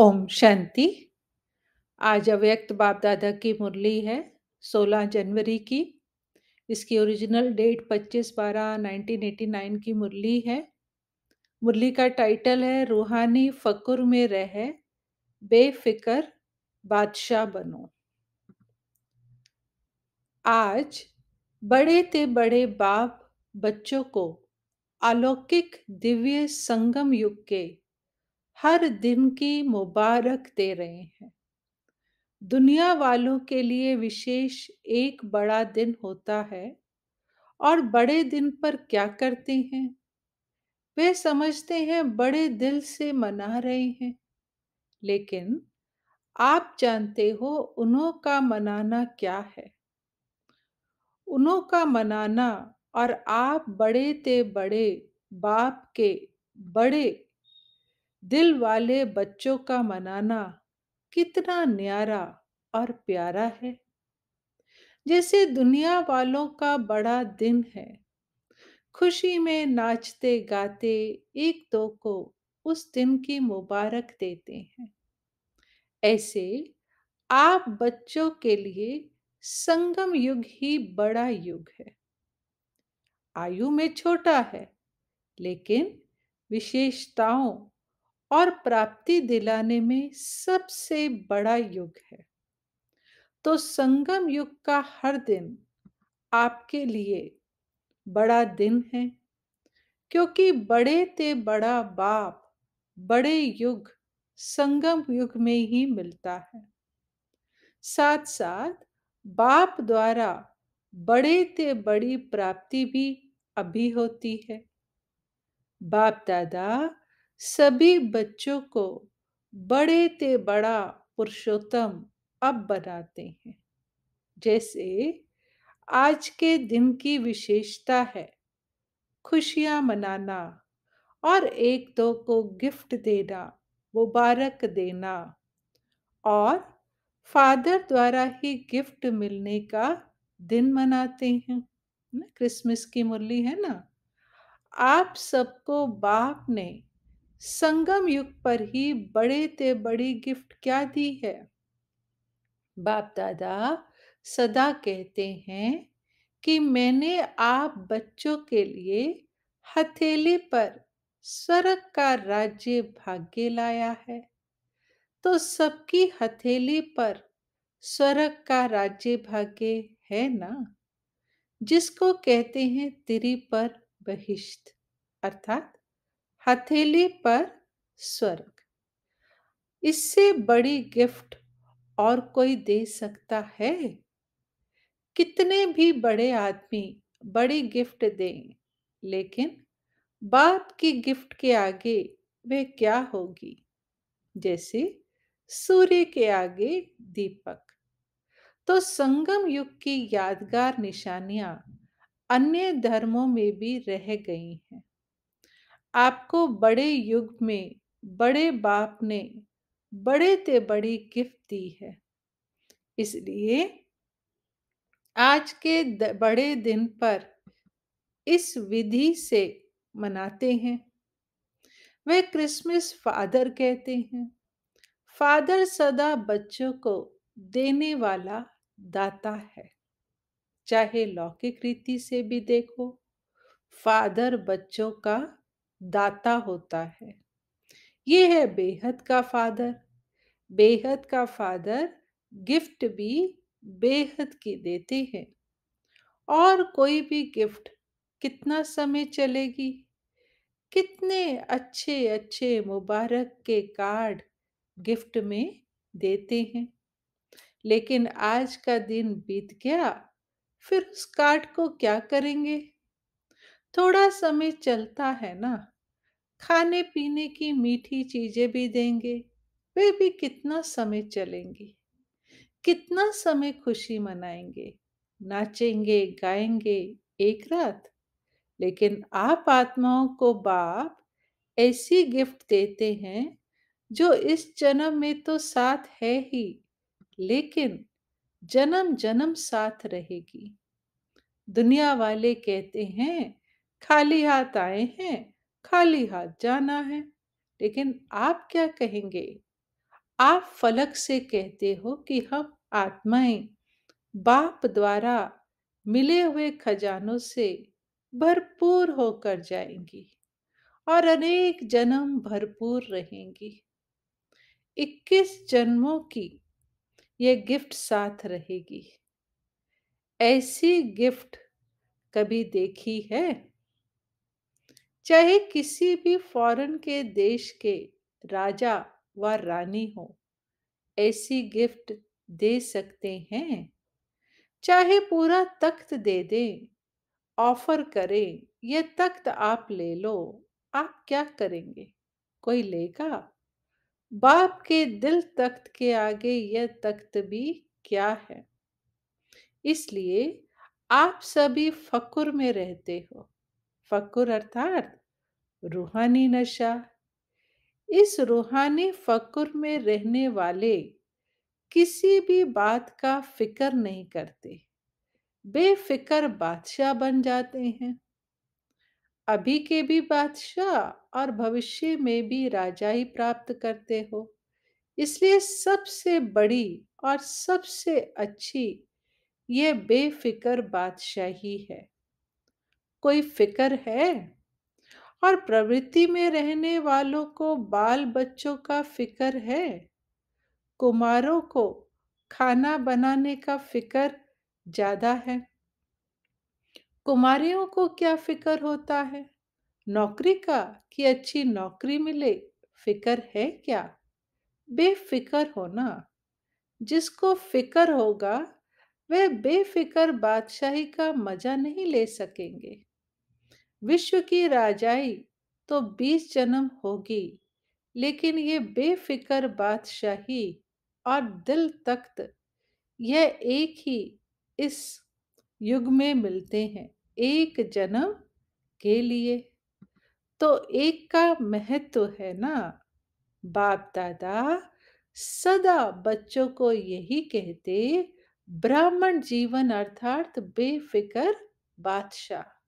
ओम शांति आज अव्यक्त बाप दादा की मुरली है 16 जनवरी की इसकी ओरिजिनल डेट 25 बारह 1989 की मुरली है मुरली का टाइटल है रूहानी फ़कुर में रह बेफिकर बादशाह बनो आज बड़े ते बड़े बाप बच्चों को अलौकिक दिव्य संगम युग के हर दिन की मुबारक दे रहे हैं दुनिया वालों के लिए विशेष एक बड़ा दिन होता है और बड़े दिन पर क्या करते हैं वे समझते हैं बड़े दिल से मना रहे हैं लेकिन आप जानते हो उन्हों का मनाना क्या है उन्हों का मनाना और आप बड़े ते बड़े बाप के बड़े दिल वाले बच्चों का मनाना कितना न्यारा और प्यारा है जैसे दुनिया वालों का बड़ा दिन है खुशी में नाचते गाते एक दो को उस दिन की मुबारक देते हैं ऐसे आप बच्चों के लिए संगम युग ही बड़ा युग है आयु में छोटा है लेकिन विशेषताओं और प्राप्ति दिलाने में सबसे बड़ा युग है तो संगम युग का हर दिन आपके लिए बड़ा दिन है क्योंकि बड़े ते बड़ा बाप बड़े युग संगम युग में ही मिलता है साथ साथ बाप द्वारा बड़े ते बड़ी प्राप्ति भी अभी होती है बाप दादा सभी बच्चों को बड़े ते बड़ा पुरुषोत्तम अब बनाते हैं जैसे आज के दिन की विशेषता है खुशियां मनाना और एक दो को गिफ्ट देना मुबारक देना और फादर द्वारा ही गिफ्ट मिलने का दिन मनाते हैं ना क्रिसमस की मुरली है ना आप सबको बाप ने संगम युग पर ही बड़े ते बड़ी गिफ्ट क्या दी है बाप दादा सदा कहते हैं कि मैंने आप बच्चों के लिए हथेली पर स्वर्ग का राज्य भाग्य लाया है तो सबकी हथेली पर स्वर्ग का राज्य भाग्य है ना जिसको कहते हैं तिरी पर बहिष्ठ अर्थात हथेली पर स्वर्ग इससे बड़ी गिफ्ट और कोई दे सकता है कितने भी बड़े आदमी बड़ी गिफ्ट दें लेकिन बाप की गिफ्ट के आगे वे क्या होगी जैसे सूर्य के आगे दीपक तो संगम युग की यादगार निशानियां अन्य धर्मों में भी रह गई हैं आपको बड़े युग में बड़े बाप ने बड़े ते बड़ी गिफ्ट दी है इसलिए आज के बड़े दिन पर इस विधि से मनाते हैं वे क्रिसमस फादर कहते हैं फादर सदा बच्चों को देने वाला दाता है चाहे लौकिक रीति से भी देखो फादर बच्चों का दाता होता है ये है बेहद का फादर बेहद का फादर गिफ्ट भी बेहद की देते हैं और कोई भी गिफ्ट कितना समय चलेगी कितने अच्छे अच्छे मुबारक के कार्ड गिफ्ट में देते हैं लेकिन आज का दिन बीत गया फिर उस कार्ड को क्या करेंगे थोड़ा समय चलता है ना खाने पीने की मीठी चीजें भी देंगे वे भी कितना समय चलेंगी कितना समय खुशी मनाएंगे नाचेंगे गाएंगे एक रात लेकिन आप आत्माओं को बाप ऐसी गिफ्ट देते हैं जो इस जन्म में तो साथ है ही लेकिन जन्म जन्म साथ रहेगी दुनिया वाले कहते हैं खाली हाथ आए हैं खाली हाथ जाना है लेकिन आप क्या कहेंगे आप फलक से कहते हो कि हम आत्माएं बाप द्वारा मिले हुए खजानों से भरपूर होकर जाएंगी और अनेक जन्म भरपूर रहेंगी 21 जन्मों की ये गिफ्ट साथ रहेगी ऐसी गिफ्ट कभी देखी है चाहे किसी भी फॉरेन के देश के राजा व रानी हो ऐसी गिफ्ट दे सकते हैं चाहे पूरा तख्त दे दे ऑफर करें ये तख्त आप ले लो आप क्या करेंगे कोई लेगा बाप के दिल तख्त के आगे यह तख्त भी क्या है इसलिए आप सभी फकुर में रहते हो फकुर अर्थात रूहानी नशा इस रूहानी फकुर में रहने वाले किसी भी बात का फिक्र नहीं करते बेफिक्र बादशाह बन जाते हैं अभी के भी बादशाह और भविष्य में भी राजा ही प्राप्त करते हो इसलिए सबसे बड़ी और सबसे अच्छी ये बेफिक्र बादशाही है कोई फिक्र है और प्रवृत्ति में रहने वालों को बाल बच्चों का फिकर है कुमारों को खाना बनाने का फिकर ज्यादा है कुमारियों को क्या फिकर होता है नौकरी का कि अच्छी नौकरी मिले फिकर है क्या बेफिकर होना जिसको फिकर होगा वह बेफिकर बादशाही का मजा नहीं ले सकेंगे विश्व की राजाई तो बीस जन्म होगी लेकिन ये बेफिक्र बादशाही और दिल तख्त यह एक ही इस युग में मिलते हैं एक जन्म के लिए तो एक का महत्व है ना बाप दादा सदा बच्चों को यही कहते ब्राह्मण जीवन अर्थात बेफिक्र बादशाह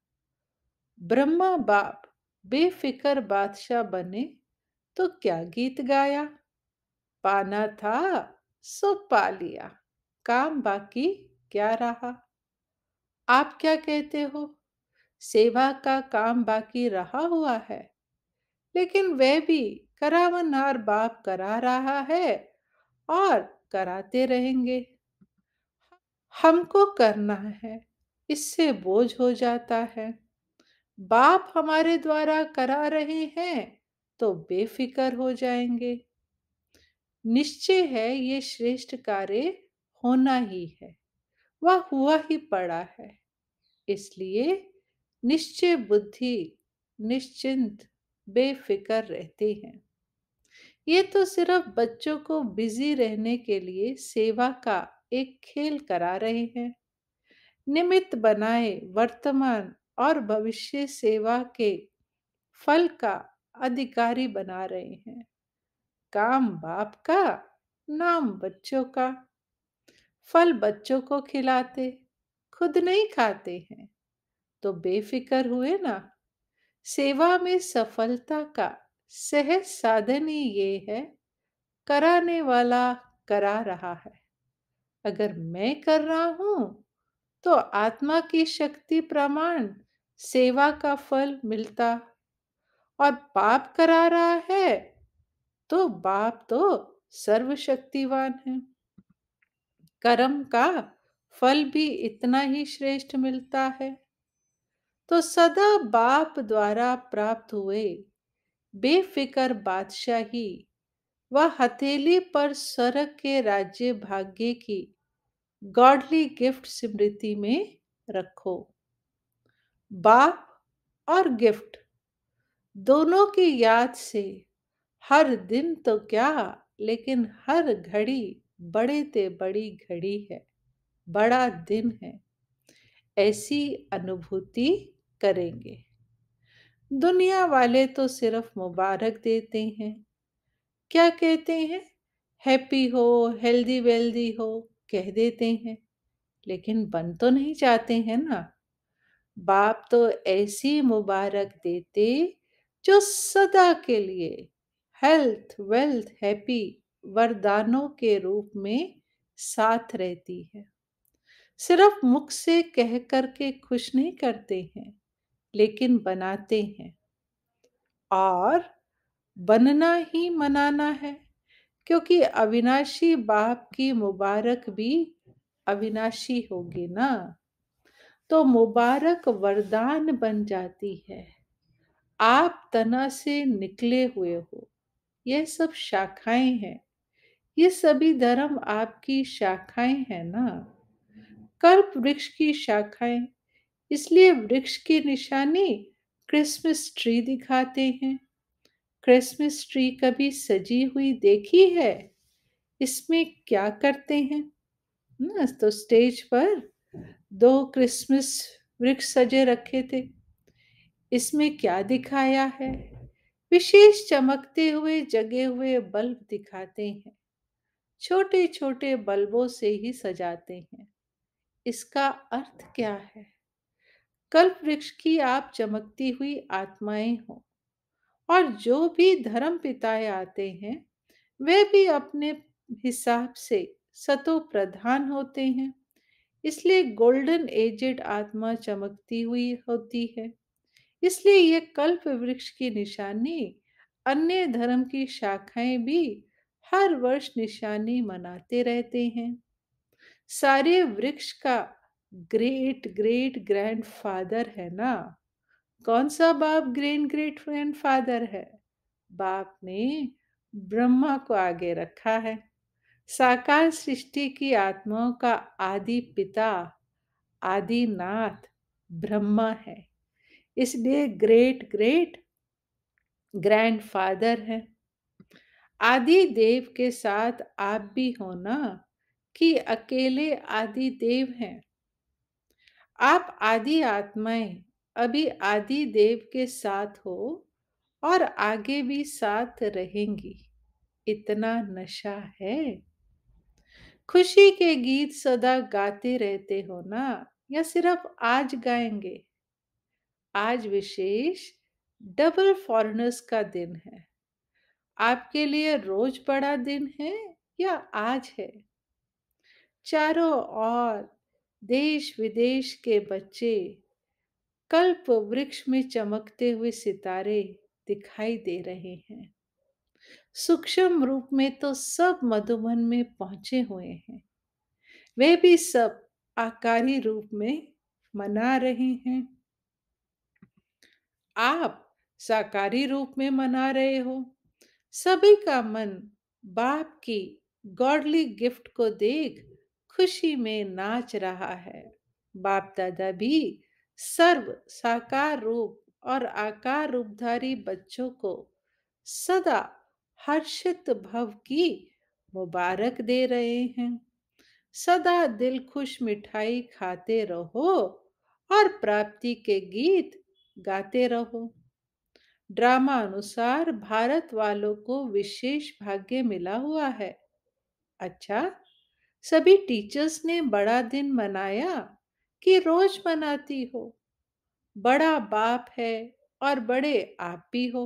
ब्रह्मा बाप बेफिकर बादशाह बने तो क्या गीत गाया पाना था सो पा लिया काम बाकी क्या रहा आप क्या कहते हो सेवा का काम बाकी रहा हुआ है लेकिन वह भी करावनार बाप करा रहा है और कराते रहेंगे हमको करना है इससे बोझ हो जाता है बाप हमारे द्वारा करा रहे हैं तो बेफिकर हो जाएंगे निश्चय है ये श्रेष्ठ कार्य होना ही है वह हुआ ही पड़ा है इसलिए निश्चय बुद्धि निश्चिंत बेफिकर रहते हैं ये तो सिर्फ बच्चों को बिजी रहने के लिए सेवा का एक खेल करा रहे हैं निमित्त बनाए वर्तमान और भविष्य सेवा के फल का अधिकारी बना रहे हैं काम बाप का नाम बच्चों का फल बच्चों को खिलाते खुद नहीं खाते हैं तो बेफिक्र हुए ना सेवा में सफलता का सहज साधन ही ये है कराने वाला करा रहा है अगर मैं कर रहा हूं तो आत्मा की शक्ति प्रमाण सेवा का फल मिलता और पाप करा रहा है तो बाप तो सर्वशक्तिवान है कर्म का फल भी इतना ही श्रेष्ठ मिलता है तो सदा बाप द्वारा प्राप्त हुए बेफिकर बादशाही व हथेली पर सरक के राज्य भाग्य की गॉडली गिफ्ट स्मृति में रखो बाप और गिफ्ट दोनों की याद से हर दिन तो क्या लेकिन हर घड़ी बड़े ते बड़ी घड़ी है बड़ा दिन है ऐसी अनुभूति करेंगे दुनिया वाले तो सिर्फ मुबारक देते हैं क्या कहते हैं हैप्पी हो हेल्दी वेल्दी हो कह देते हैं लेकिन बन तो नहीं चाहते हैं ना बाप तो ऐसी मुबारक देते जो सदा के लिए हेल्थ वेल्थ हैप्पी वरदानों के रूप में साथ रहती है सिर्फ मुख से कह कर के खुश नहीं करते हैं लेकिन बनाते हैं और बनना ही मनाना है क्योंकि अविनाशी बाप की मुबारक भी अविनाशी होगी ना तो मुबारक वरदान बन जाती है आप तना से निकले हुए हो यह सब शाखाएं हैं ये सभी धर्म आपकी शाखाएं हैं ना कर्प वृक्ष की शाखाएं इसलिए वृक्ष की निशानी क्रिसमस ट्री दिखाते हैं क्रिसमस ट्री कभी सजी हुई देखी है इसमें क्या करते हैं ना तो स्टेज पर दो क्रिसमस वृक्ष सजे रखे थे इसमें क्या दिखाया है विशेष चमकते हुए जगे हुए बल्ब दिखाते हैं छोटे छोटे बल्बों से ही सजाते हैं इसका अर्थ क्या है कल्प वृक्ष की आप चमकती हुई आत्माएं हो और जो भी धर्म पिताए आते हैं वे भी अपने हिसाब से सतो प्रधान होते हैं इसलिए गोल्डन एजेड आत्मा चमकती हुई होती है इसलिए यह कल्प वृक्ष की निशानी अन्य धर्म की शाखाएं भी हर वर्ष निशानी मनाते रहते हैं सारे वृक्ष का ग्रेट ग्रेट ग्रैंड फादर है ना कौन सा बाप ग्रेट ग्रेट ग्रैंड फादर है बाप ने ब्रह्मा को आगे रखा है साकार सृष्टि की आत्माओं का आदि पिता आदि नाथ ब्रह्मा है इसलिए ग्रेट ग्रेट ग्रैंड फादर है आदि देव के साथ आप भी हो ना कि अकेले आदि देव हैं आप आदि आत्माएं अभी आदि देव के साथ हो और आगे भी साथ रहेंगी इतना नशा है खुशी के गीत सदा गाते रहते हो ना या सिर्फ आज गाएंगे आज विशेष डबल फॉरनर्स का दिन है आपके लिए रोज बड़ा दिन है या आज है चारों ओर देश विदेश के बच्चे कल्प वृक्ष में चमकते हुए सितारे दिखाई दे रहे हैं सूक्ष्म रूप में तो सब मधुबन में पहुंचे हुए हैं वे भी सब आकारी रूप में मना रहे हैं आप साकारी रूप में मना रहे हो सभी का मन बाप की गॉडली गिफ्ट को देख खुशी में नाच रहा है बाप दादा भी सर्व साकार रूप और आकार रूपधारी बच्चों को सदा हर्षित भव की मुबारक दे रहे हैं सदा दिल खुश मिठाई खाते रहो और प्राप्ति के गीत गाते रहो ड्रामा अनुसार भारत वालों को विशेष भाग्य मिला हुआ है अच्छा सभी टीचर्स ने बड़ा दिन मनाया कि रोज मनाती हो बड़ा बाप है और बड़े आप भी हो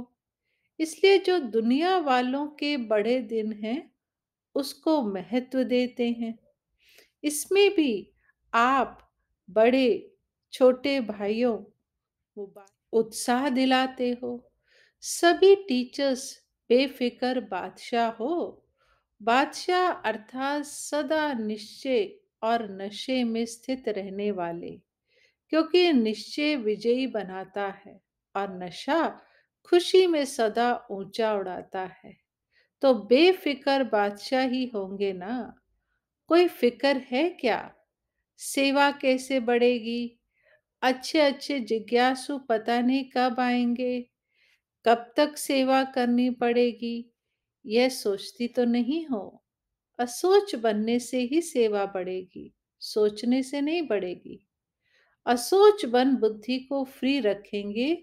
इसलिए जो दुनिया वालों के बड़े दिन हैं उसको महत्व देते हैं इसमें भी आप बड़े छोटे भाइयों उत्साह दिलाते हो सभी टीचर्स बेफिक्र बादशाह हो बादशाह अर्थात सदा निश्चय और नशे में स्थित रहने वाले क्योंकि निश्चय विजयी बनाता है और नशा खुशी में सदा ऊंचा उड़ाता है तो बेफिक्र बादशाह ही होंगे ना कोई फिक्र है क्या सेवा कैसे बढ़ेगी अच्छे अच्छे जिज्ञासु पता नहीं कब आएंगे कब तक सेवा करनी पड़ेगी यह सोचती तो नहीं हो असोच बनने से ही सेवा बढ़ेगी सोचने से नहीं बढ़ेगी असोच बन बुद्धि को फ्री रखेंगे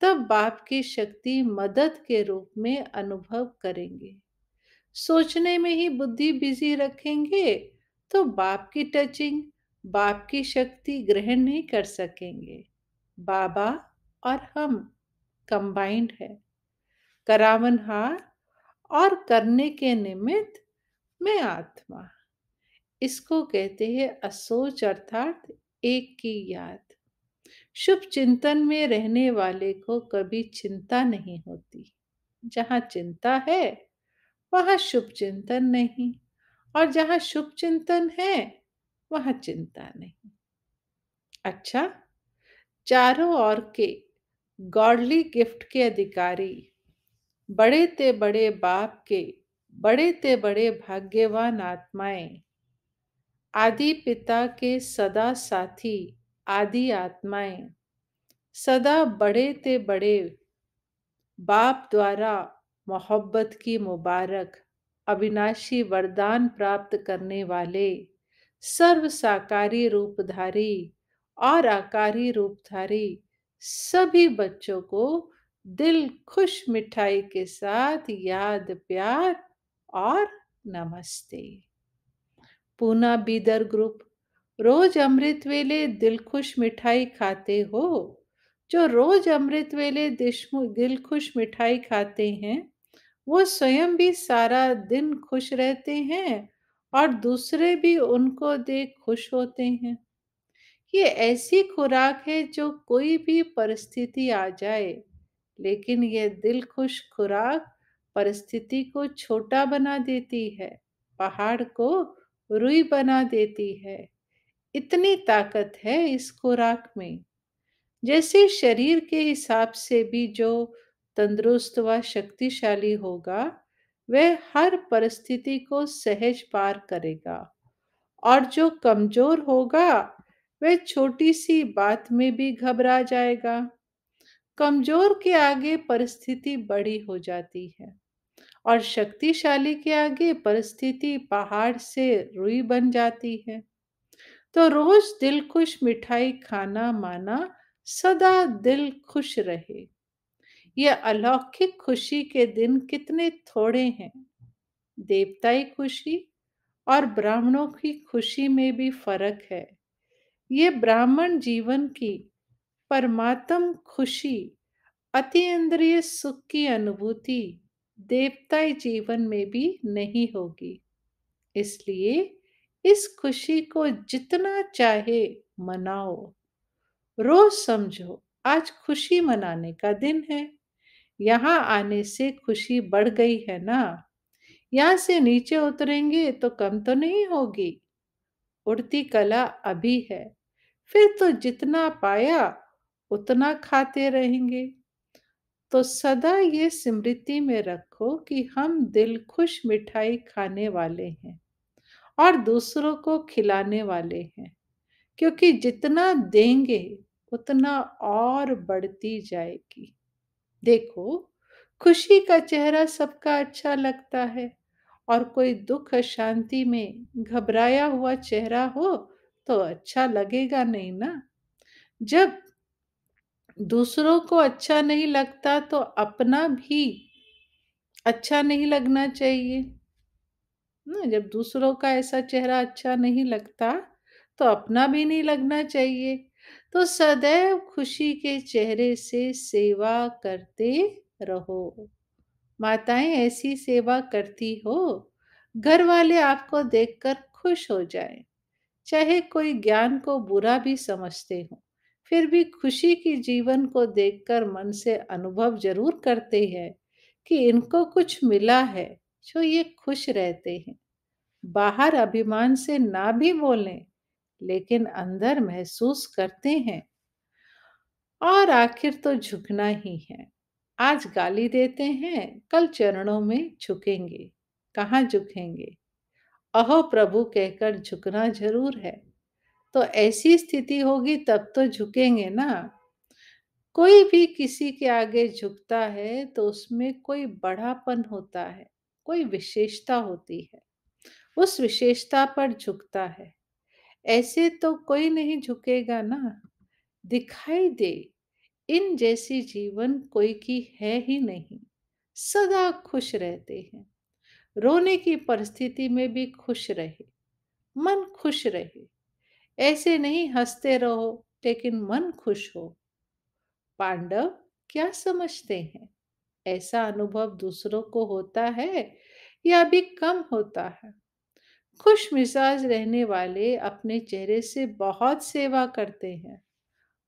तब बाप की शक्ति मदद के रूप में अनुभव करेंगे सोचने में ही बुद्धि बिजी रखेंगे तो बाप की टचिंग बाप की शक्ति ग्रहण नहीं कर सकेंगे बाबा और हम कंबाइंड है करावनहार और करने के निमित्त मैं आत्मा इसको कहते हैं असोच अर्थात एक की याद शुभ चिंतन में रहने वाले को कभी चिंता नहीं होती जहाँ चिंता है वहाँ शुभ चिंतन नहीं और जहाँ शुभ चिंतन है वहाँ चिंता नहीं अच्छा चारों ओर के गॉडली गिफ्ट के अधिकारी बड़े ते बड़े बाप के बड़े ते बड़े भाग्यवान आत्माएं आदि पिता के सदा साथी आदि आत्माएं सदा बड़े ते बड़े बाप द्वारा मोहब्बत की मुबारक अविनाशी वरदान प्राप्त करने वाले सर्व साकारी रूपधारी और आकारी रूपधारी सभी बच्चों को दिल खुश मिठाई के साथ याद प्यार और नमस्ते पूना बीदर ग्रुप रोज अमृत वेले दिल खुश मिठाई खाते हो जो रोज अमृत वेले दिल खुश मिठाई खाते हैं वो स्वयं भी सारा दिन खुश रहते हैं और दूसरे भी उनको देख खुश होते हैं ये ऐसी खुराक है जो कोई भी परिस्थिति आ जाए लेकिन यह दिल खुश खुराक परिस्थिति को छोटा बना देती है पहाड़ को रुई बना देती है इतनी ताकत है इस खुराक में जैसे शरीर के हिसाब से भी जो तंदुरुस्त व शक्तिशाली होगा वह हर परिस्थिति को सहज पार करेगा और जो कमजोर होगा वह छोटी सी बात में भी घबरा जाएगा कमजोर के आगे परिस्थिति बड़ी हो जाती है और शक्तिशाली के आगे परिस्थिति पहाड़ से रुई बन जाती है तो रोज दिल खुश मिठाई खाना माना सदा दिल खुश रहे ये अलौकिक खुशी के दिन कितने थोड़े हैं देवताई खुशी और ब्राह्मणों की खुशी में भी फर्क है ये ब्राह्मण जीवन की परमात्म खुशी अति इंद्रिय सुख की अनुभूति देवताई जीवन में भी नहीं होगी इसलिए इस खुशी को जितना चाहे मनाओ रोज समझो आज खुशी मनाने का दिन है यहाँ आने से खुशी बढ़ गई है ना यहाँ से नीचे उतरेंगे तो कम तो नहीं होगी उड़ती कला अभी है फिर तो जितना पाया उतना खाते रहेंगे तो सदा ये स्मृति में रखो कि हम दिल खुश मिठाई खाने वाले हैं और दूसरों को खिलाने वाले हैं क्योंकि जितना देंगे उतना और बढ़ती जाएगी देखो खुशी का चेहरा सबका अच्छा लगता है और कोई दुख शांति में घबराया हुआ चेहरा हो तो अच्छा लगेगा नहीं ना जब दूसरों को अच्छा नहीं लगता तो अपना भी अच्छा नहीं लगना चाहिए ना जब दूसरों का ऐसा चेहरा अच्छा नहीं लगता तो अपना भी नहीं लगना चाहिए तो सदैव खुशी के चेहरे से सेवा करते रहो माताएं ऐसी सेवा करती हो घर वाले आपको देखकर खुश हो जाएं चाहे कोई ज्ञान को बुरा भी समझते हो फिर भी खुशी की जीवन को देखकर मन से अनुभव जरूर करते हैं कि इनको कुछ मिला है जो ये खुश रहते हैं बाहर अभिमान से ना भी बोलें लेकिन अंदर महसूस करते हैं और आखिर तो झुकना ही है आज गाली देते हैं कल चरणों में झुकेंगे कहाँ झुकेंगे अहो प्रभु कहकर झुकना जरूर है तो ऐसी स्थिति होगी तब तो झुकेंगे ना कोई भी किसी के आगे झुकता है तो उसमें कोई बड़ापन होता है कोई विशेषता होती है उस विशेषता पर झुकता है ऐसे तो कोई नहीं झुकेगा ना दिखाई दे इन जैसी जीवन कोई की है ही नहीं सदा खुश रहते हैं रोने की परिस्थिति में भी खुश रहे मन खुश रहे ऐसे नहीं हंसते रहो लेकिन मन खुश हो पांडव क्या समझते हैं ऐसा अनुभव दूसरों को होता है या भी कम होता है खुश मिजाज रहने वाले अपने चेहरे से बहुत सेवा करते हैं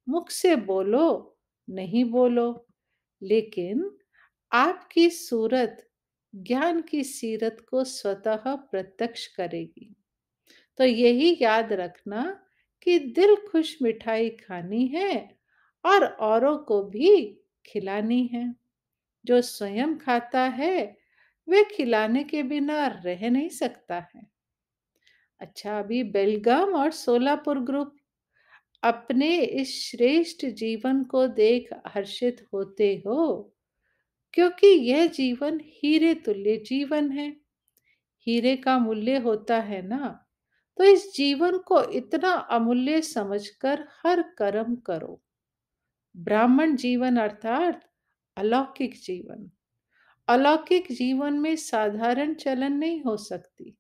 मुख से बोलो नहीं बोलो लेकिन आपकी सूरत ज्ञान की सीरत को स्वतः प्रत्यक्ष करेगी तो यही याद रखना कि दिल खुश मिठाई खानी है और औरों को भी खिलानी है जो स्वयं खाता है वे खिलाने के बिना रह नहीं सकता है अच्छा अभी बेलगाम और सोलापुर ग्रुप अपने इस श्रेष्ठ जीवन को देख हर्षित होते हो क्योंकि यह जीवन हीरे तुल्य जीवन है हीरे का मूल्य होता है ना तो इस जीवन को इतना अमूल्य समझकर हर कर्म करो ब्राह्मण जीवन अर्थात अलौकिक जीवन अलौकिक जीवन में साधारण चलन नहीं हो सकती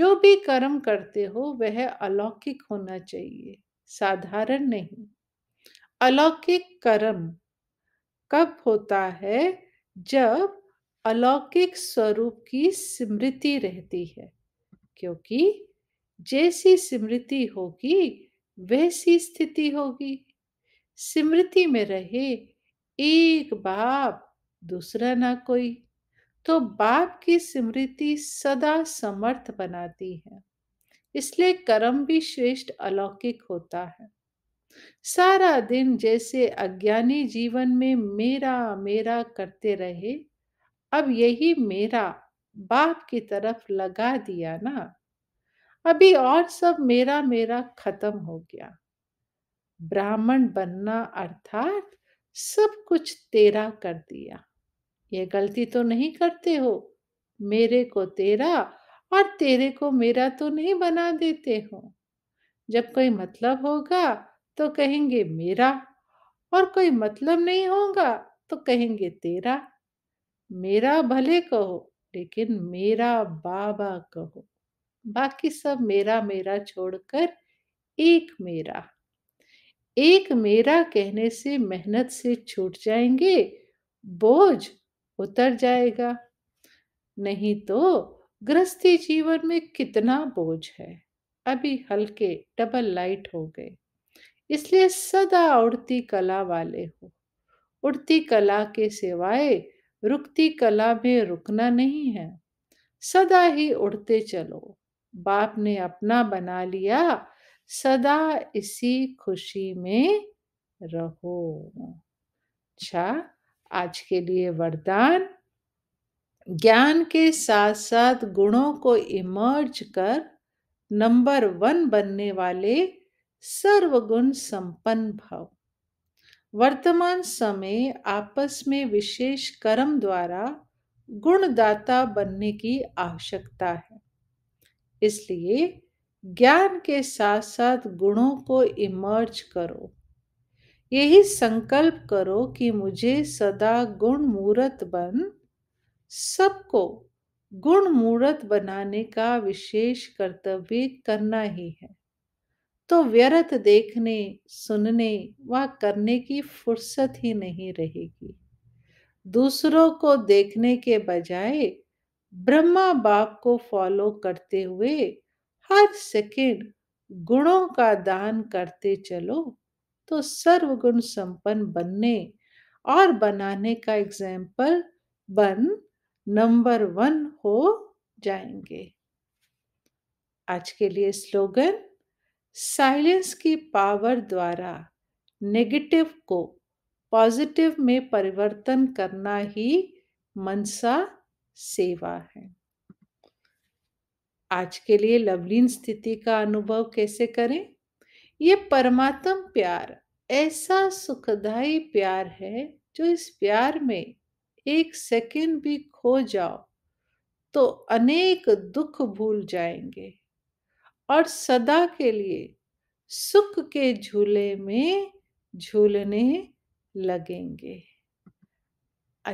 जो भी कर्म करते हो वह अलौकिक होना चाहिए साधारण नहीं अलौकिक कर्म कब होता है जब अलौकिक स्वरूप की स्मृति रहती है क्योंकि जैसी स्मृति होगी वैसी स्थिति होगी स्मृति में रहे एक बाप दूसरा ना कोई तो बाप की स्मृति सदा समर्थ बनाती है इसलिए कर्म भी श्रेष्ठ अलौकिक होता है सारा दिन जैसे अज्ञानी जीवन में मेरा मेरा करते रहे अब यही मेरा बाप की तरफ लगा दिया ना अभी और सब मेरा मेरा खत्म हो गया ब्राह्मण बनना अर्थात सब कुछ तेरा कर दिया ये गलती तो नहीं करते हो मेरे को तेरा और तेरे को मेरा तो नहीं बना देते हो जब कोई मतलब होगा तो कहेंगे मेरा और कोई मतलब नहीं होगा तो कहेंगे तेरा मेरा भले कहो लेकिन मेरा बाबा कहो बाकी सब मेरा मेरा छोड़कर एक मेरा एक मेरा कहने से मेहनत से छूट जाएंगे बोझ उतर जाएगा नहीं तो गृहस्थी जीवन में कितना बोझ है अभी हल्के डबल लाइट हो गए इसलिए सदा उड़ती कला वाले हो उड़ती कला के सिवाय रुकती कला में रुकना नहीं है सदा ही उड़ते चलो बाप ने अपना बना लिया सदा इसी खुशी में रहो अच्छा आज के लिए वरदान ज्ञान के साथ साथ गुणों को इमर्ज कर नंबर वन बनने वाले सर्वगुण संपन्न भाव वर्तमान समय आपस में विशेष कर्म द्वारा गुणदाता बनने की आवश्यकता है इसलिए ज्ञान के साथ साथ गुणों को इमर्ज करो यही संकल्प करो कि मुझे सदा गुण मूर्त बन सबको गुण मूर्त बनाने का विशेष कर्तव्य करना ही है तो व्यर्थ देखने सुनने व करने की फुर्सत ही नहीं रहेगी दूसरों को देखने के बजाय ब्रह्मा बाप को फॉलो करते हुए हर सेकेंड गुणों का दान करते चलो तो सर्वगुण संपन्न बनने और बनाने का एग्जाम्पल बन नंबर वन हो जाएंगे आज के लिए स्लोगन साइलेंस की पावर द्वारा नेगेटिव को पॉजिटिव में परिवर्तन करना ही मनसा सेवा है आज के लिए लवलीन स्थिति का अनुभव कैसे करें ये परमात्म प्यार ऐसा सुखदायी प्यार है जो इस प्यार में एक सेकंड भी खो जाओ तो अनेक दुख भूल जाएंगे और सदा के लिए सुख के झूले में झूलने लगेंगे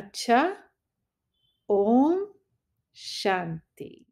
अच्छा ओम शांति